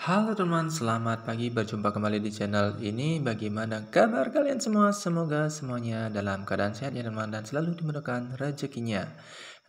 Halo teman, teman selamat pagi. Berjumpa kembali di channel ini. Bagaimana kabar kalian semua? Semoga semuanya dalam keadaan sehat ya teman teman dan selalu dimudahkan rezekinya.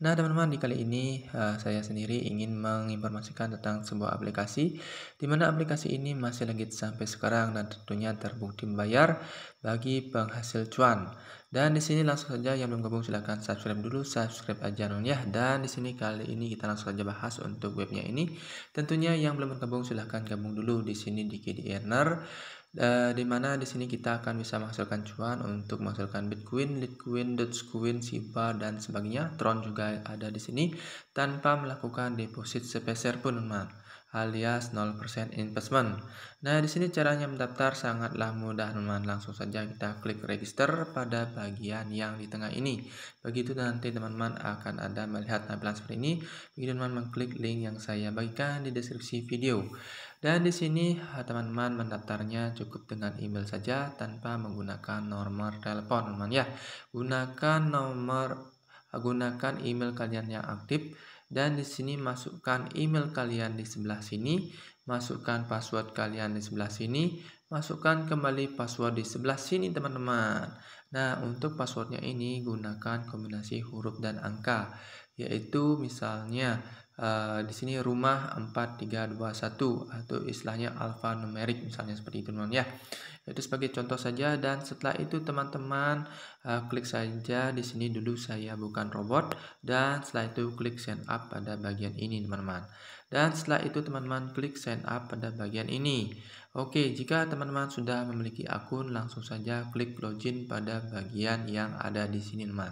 Nah, teman-teman, di kali ini uh, saya sendiri ingin menginformasikan tentang sebuah aplikasi di mana aplikasi ini masih legit sampai sekarang dan tentunya terbukti membayar bagi penghasil cuan. Dan di sini langsung saja yang belum gabung silahkan subscribe dulu, subscribe aja ya. Dan di sini kali ini kita langsung saja bahas untuk webnya ini. Tentunya yang belum bergabung silahkan gabung dulu di sini di KD Earner e, mana di sini kita akan bisa menghasilkan cuan untuk menghasilkan Bitcoin, Litecoin, Dogecoin, Shiba dan sebagainya. Tron juga ada di sini tanpa melakukan deposit sepeser pun teman alias 0% investment. Nah, di sini caranya mendaftar sangatlah mudah, teman. teman Langsung saja kita klik register pada bagian yang di tengah ini. Begitu nanti teman-teman akan ada melihat tampilan seperti ini. Begitu teman teman mengklik link yang saya bagikan di deskripsi video. Dan di sini teman-teman mendaftarnya cukup dengan email saja tanpa menggunakan nomor telepon, teman teman ya. Gunakan nomor gunakan email kalian yang aktif dan di sini masukkan email kalian di sebelah sini, masukkan password kalian di sebelah sini, masukkan kembali password di sebelah sini teman-teman. Nah, untuk passwordnya ini gunakan kombinasi huruf dan angka, yaitu misalnya Eh, di sini rumah 4321 atau istilahnya alfanumerik misalnya seperti itu teman ya. Itu sebagai contoh saja dan setelah itu teman-teman uh, klik saja di sini dulu saya bukan robot dan setelah itu klik send up pada bagian ini teman-teman. Dan setelah itu teman-teman klik sign up pada bagian ini. Oke, jika teman-teman sudah memiliki akun langsung saja klik login pada bagian yang ada di sini teman. -teman.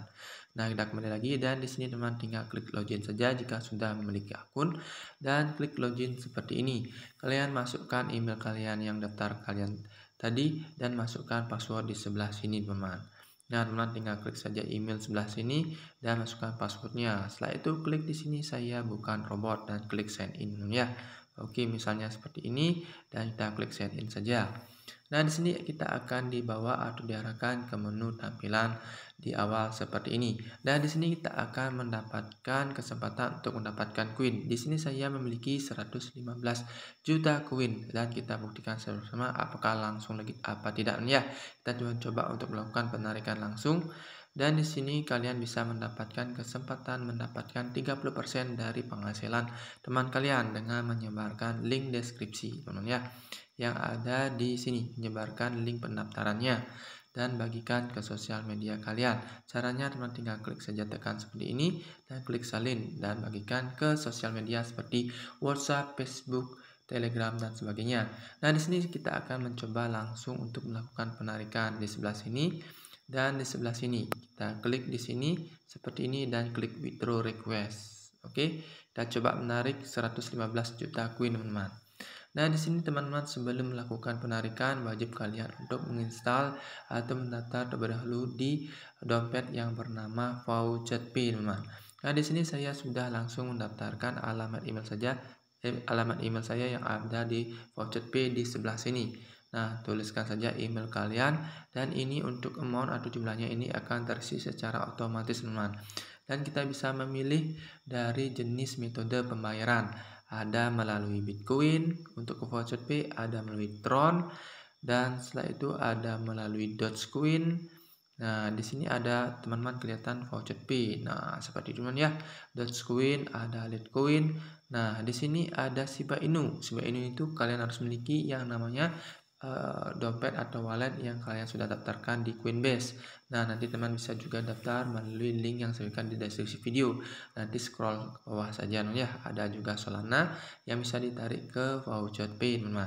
Nah, kita kembali lagi dan di sini teman tinggal klik login saja jika sudah memiliki akun dan klik login seperti ini. Kalian masukkan email kalian yang daftar kalian tadi dan masukkan password di sebelah sini teman. Nah, teman tinggal klik saja email sebelah sini dan masukkan passwordnya. Setelah itu klik di sini saya bukan robot dan klik sign in ya. Oke, misalnya seperti ini dan kita klik sign in saja. Nah, di sini kita akan dibawa atau diarahkan ke menu tampilan di awal seperti ini. nah di sini kita akan mendapatkan kesempatan untuk mendapatkan queen Di sini saya memiliki 115 juta queen dan kita buktikan sama apakah langsung lagi apa tidak. Ya, kita coba untuk melakukan penarikan langsung. Dan di sini kalian bisa mendapatkan kesempatan mendapatkan 30% dari penghasilan teman kalian dengan menyebarkan link deskripsi teman ya yang ada di sini menyebarkan link pendaftarannya dan bagikan ke sosial media kalian. Caranya teman tinggal klik saja tekan seperti ini dan klik salin dan bagikan ke sosial media seperti WhatsApp, Facebook, Telegram dan sebagainya. Nah, di sini kita akan mencoba langsung untuk melakukan penarikan di sebelah sini dan di sebelah sini kita klik di sini seperti ini dan klik withdraw request oke kita coba menarik 115 juta koin teman-teman nah di sini teman-teman sebelum melakukan penarikan wajib kalian untuk menginstal atau mendaftar terlebih dahulu di dompet yang bernama pin teman-teman nah di sini saya sudah langsung mendaftarkan alamat email saja eh, alamat email saya yang ada di voucher pin di sebelah sini Nah, tuliskan saja email kalian dan ini untuk amount atau jumlahnya ini akan terisi secara otomatis teman. teman Dan kita bisa memilih dari jenis metode pembayaran. Ada melalui Bitcoin untuk ke voucher pay, ada melalui Tron dan setelah itu ada melalui Dogecoin. Nah, di sini ada teman-teman kelihatan voucher pay. Nah, seperti itu ya. Dogecoin, ada Litecoin, Nah, di sini ada Shiba Inu. Shiba Inu itu kalian harus memiliki yang namanya Eh, dompet atau wallet yang kalian sudah daftarkan di Coinbase. Nah, nanti teman bisa juga daftar melalui link yang saya berikan di deskripsi video. Nanti scroll ke bawah saja ya. Ada juga Solana yang bisa ditarik ke voucher pay, teman.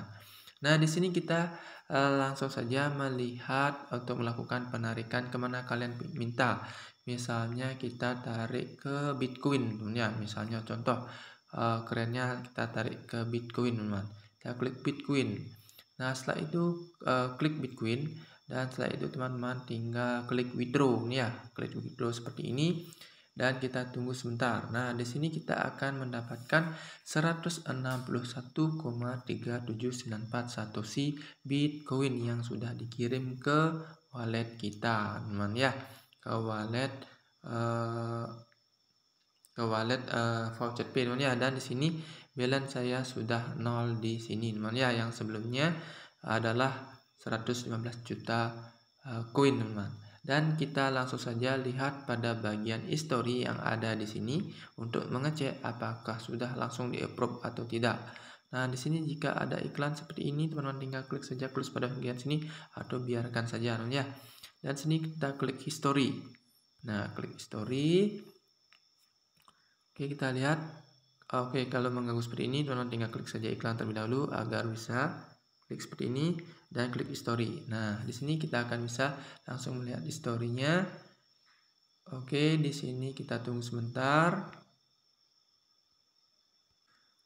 Nah, di sini kita eh, langsung saja melihat untuk melakukan penarikan kemana kalian minta. Misalnya kita tarik ke Bitcoin, ya. Misalnya contoh eh, kerennya kita tarik ke Bitcoin, teman. Kita klik Bitcoin. Nah, setelah itu uh, klik Bitcoin dan setelah itu teman-teman tinggal klik withdraw nih ya, klik withdraw seperti ini dan kita tunggu sebentar. Nah, di sini kita akan mendapatkan 161,37941 Satoshi Bitcoin yang sudah dikirim ke wallet kita, teman ya, ke wallet uh, ke wallet uh, voucher pin ya dan di sini balance saya sudah nol di sini teman-teman ya yang sebelumnya adalah 115 juta uh, koin teman dan kita langsung saja lihat pada bagian history yang ada di sini untuk mengecek apakah sudah langsung di approve atau tidak Nah, di sini jika ada iklan seperti ini, teman-teman tinggal klik saja close pada bagian sini atau biarkan saja ya. Dan sini kita klik history. Nah, klik history. Oke, kita lihat. Oke, kalau mengganggu seperti ini, download tinggal klik saja iklan terlebih dahulu agar bisa klik seperti ini dan klik history. Nah, di sini kita akan bisa langsung melihat historinya. Oke, di sini kita tunggu sebentar.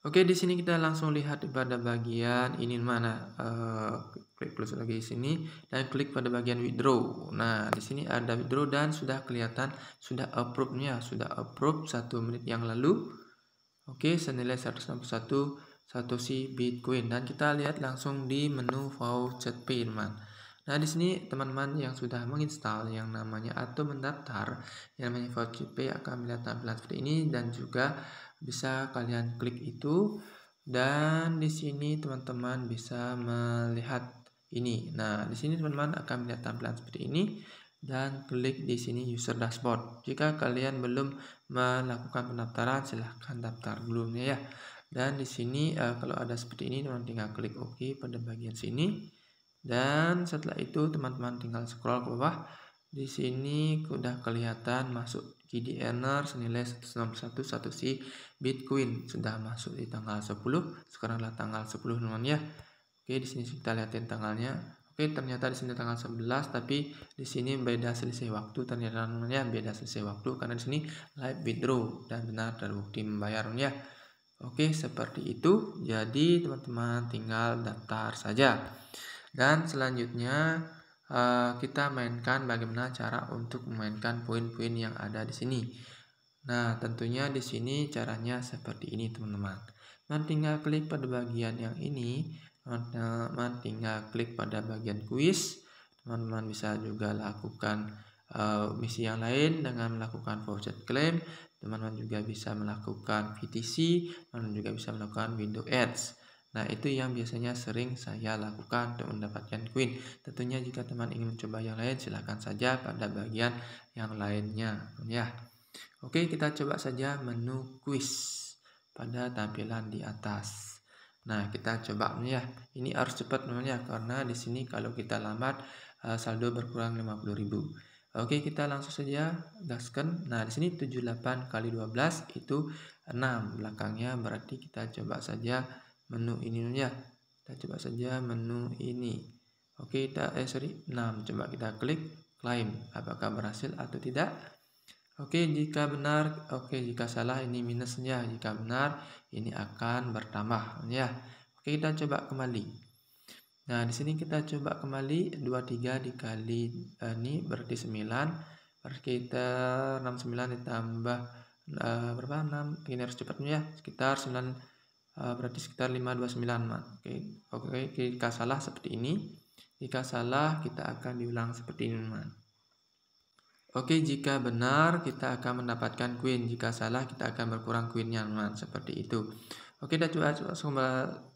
Oke, di sini kita langsung lihat pada bagian ini mana. Eh, klik plus lagi di sini dan klik pada bagian withdraw. Nah, di sini ada withdraw dan sudah kelihatan sudah approve-nya, ya. sudah approve satu menit yang lalu. Oke, senilai 161 si Bitcoin dan kita lihat langsung di menu voucher payment. Nah, di sini teman-teman yang sudah menginstal yang namanya atau mendaftar yang namanya voucher pay akan melihat tampilan seperti ini dan juga bisa kalian klik itu dan di sini teman-teman bisa melihat ini. Nah, di sini teman-teman akan melihat tampilan seperti ini dan klik di sini user dashboard. Jika kalian belum melakukan pendaftaran, silahkan daftar dulu ya. Dan di sini eh, kalau ada seperti ini, teman-teman tinggal klik OK pada bagian sini. Dan setelah itu teman-teman tinggal scroll ke bawah di sini udah kelihatan masuk KD Earner senilai 1611 si Bitcoin sudah masuk di tanggal 10. Sekarang adalah tanggal 10 teman ya. Oke, di sini kita lihatin tanggalnya. Oke, ternyata di sini tanggal 11 tapi di sini beda selisih waktu ternyata ya beda selisih waktu karena di sini live withdraw dan benar terbukti membayar ya. Oke, seperti itu. Jadi teman-teman tinggal daftar saja. Dan selanjutnya Eh, kita mainkan bagaimana cara untuk memainkan poin-poin yang ada di sini. Nah, tentunya di sini caranya seperti ini, teman-teman. Mantinga tinggal klik pada bagian yang ini, teman-teman tinggal klik pada bagian kuis. Teman-teman bisa juga lakukan uh, misi yang lain dengan melakukan voucher claim. Teman-teman juga bisa melakukan VTC, teman-teman juga bisa melakukan window ads. Nah, itu yang biasanya sering saya lakukan untuk mendapatkan Queen. Tentunya jika teman ingin mencoba yang lain, silahkan saja pada bagian yang lainnya. Ya. Oke, kita coba saja menu quiz pada tampilan di atas. Nah, kita coba ya. Ini harus cepat namanya karena di sini kalau kita lambat eh, saldo berkurang 50.000. Oke, kita langsung saja gaskan. Nah, di sini 78 kali 12 itu 6 belakangnya berarti kita coba saja menu ini ya kita coba saja menu ini oke kita eh sorry 6 coba kita klik claim. apakah berhasil atau tidak oke jika benar oke jika salah ini minusnya jika benar ini akan bertambah ya oke kita coba kembali Nah, di sini kita coba kembali 23 dikali eh, ini berarti 9. Berarti kita 69 ditambah eh, berapa? 6. Ini harus cepatnya ya, sekitar 9 Eh, berarti sekitar 529 man Oke, oke jika salah seperti ini. Jika salah kita akan diulang seperti ini man Oke, jika benar kita akan mendapatkan queen. Jika salah kita akan berkurang queennya man seperti itu. Oke, kita coba, coba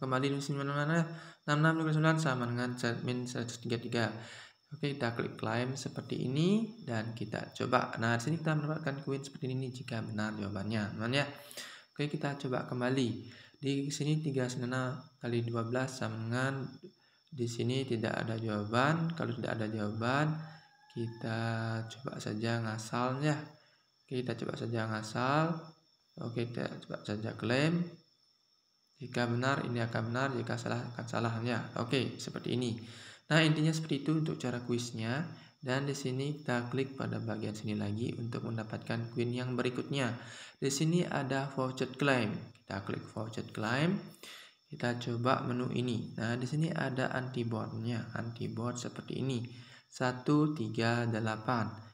kembali di sini mana mana 6699 sama dengan min 133. Oke, kita klik claim seperti ini dan kita coba. Nah, di sini kita mendapatkan queen seperti ini jika benar jawabannya, teman ya. Oke, kita coba kembali. Di sini 39 kali 12 sama dengan di sini tidak ada jawaban. Kalau tidak ada jawaban, kita coba saja ngasalnya. Kita coba saja ngasal. Oke, kita coba saja klaim. Jika benar, ini akan benar. Jika salah, akan salahnya. Oke, seperti ini. Nah, intinya seperti itu untuk cara kuisnya. Dan di sini kita klik pada bagian sini lagi untuk mendapatkan Queen yang berikutnya. Di sini ada voucher claim. Kita klik voucher claim. Kita coba menu ini. Nah, di sini ada antiboardnya. Antiboard seperti ini. 138.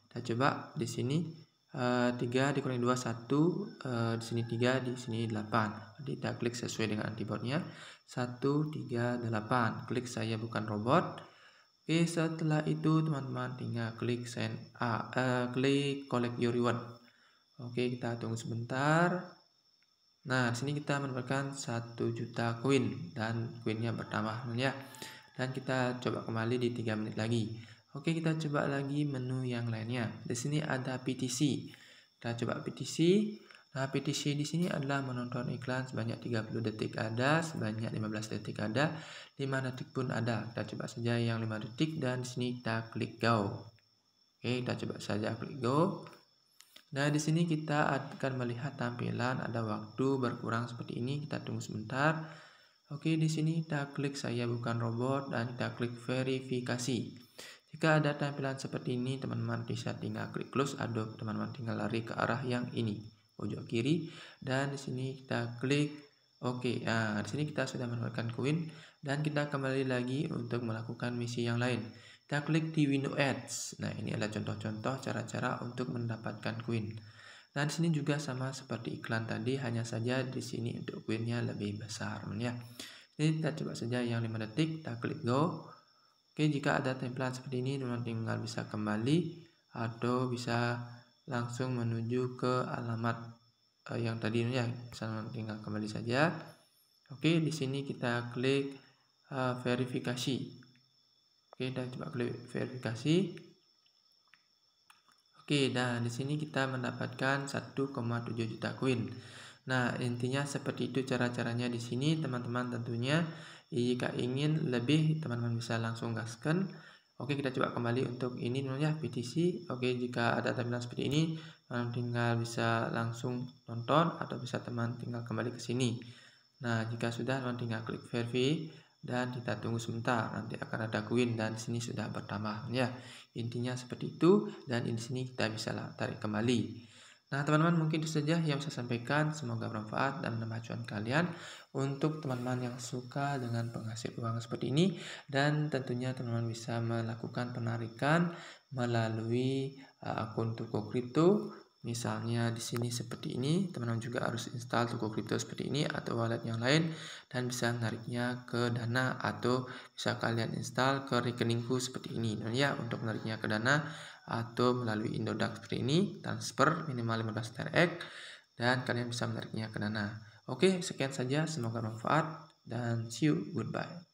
Kita coba di sini uh, eh, 3 dikurangi 2 1 uh, di sini 3 di sini 8. Jadi kita klik sesuai dengan 3, 138. Klik saya bukan robot. Oke, setelah itu teman-teman tinggal klik send A, uh, eh, klik collect your reward. Oke, kita tunggu sebentar. Nah, di sini kita mendapatkan 1 juta koin dan koinnya bertambah ya. Dan kita coba kembali di 3 menit lagi. Oke, kita coba lagi menu yang lainnya. Di sini ada PTC. Kita coba PTC. Nah, PTC di sini adalah menonton iklan sebanyak 30 detik ada, sebanyak 15 detik ada, 5 detik pun ada. Kita coba saja yang 5 detik dan di sini kita klik go. Oke, kita coba saja klik go. Nah, di sini kita akan melihat tampilan ada waktu berkurang seperti ini. Kita tunggu sebentar. Oke, di sini kita klik saya bukan robot dan kita klik verifikasi. Jika ada tampilan seperti ini, teman-teman bisa tinggal klik close atau teman-teman tinggal lari ke arah yang ini pojok kiri dan di sini kita klik oke OK. Ya, nah di sini kita sudah mendapatkan koin dan kita kembali lagi untuk melakukan misi yang lain kita klik di window ads nah ini adalah contoh-contoh cara-cara untuk mendapatkan koin Nah, di sini juga sama seperti iklan tadi, hanya saja di sini untuk koinnya lebih besar, ya. Jadi kita coba saja yang 5 detik, kita klik go. Oke, jika ada template seperti ini, teman tinggal bisa kembali atau bisa langsung menuju ke alamat uh, yang tadi ya misalnya tinggal kembali saja oke di sini kita klik uh, verifikasi oke kita coba klik verifikasi oke nah di sini kita mendapatkan 1,7 juta koin Nah, intinya seperti itu cara-caranya di sini, teman-teman tentunya. Jika ingin lebih, teman-teman bisa langsung gaskan. Oke, kita coba kembali untuk ini namanya BTC. Oke, jika ada tampilan seperti ini, teman eh, tinggal bisa langsung nonton atau bisa teman tinggal kembali ke sini. Nah, jika sudah teman tinggal klik verify dan kita tunggu sebentar. Nanti akan ada koin dan di sini sudah bertambah ya. Intinya seperti itu dan di sini kita bisa tarik kembali. Nah, teman-teman mungkin itu saja yang saya sampaikan. Semoga bermanfaat dan menambah acuan kalian untuk teman-teman yang suka dengan penghasil uang seperti ini dan tentunya teman-teman bisa melakukan penarikan melalui uh, akun Tuko Crypto. Misalnya di sini seperti ini, teman-teman juga harus install Tuko Crypto seperti ini atau wallet yang lain dan bisa menariknya ke Dana atau bisa kalian install ke rekeningku seperti ini. Nah, ya untuk menariknya ke Dana atau melalui Indodax seperti ini, transfer minimal 15 TRX dan kalian bisa menariknya ke Dana. Oke, sekian saja, semoga bermanfaat dan see you, goodbye.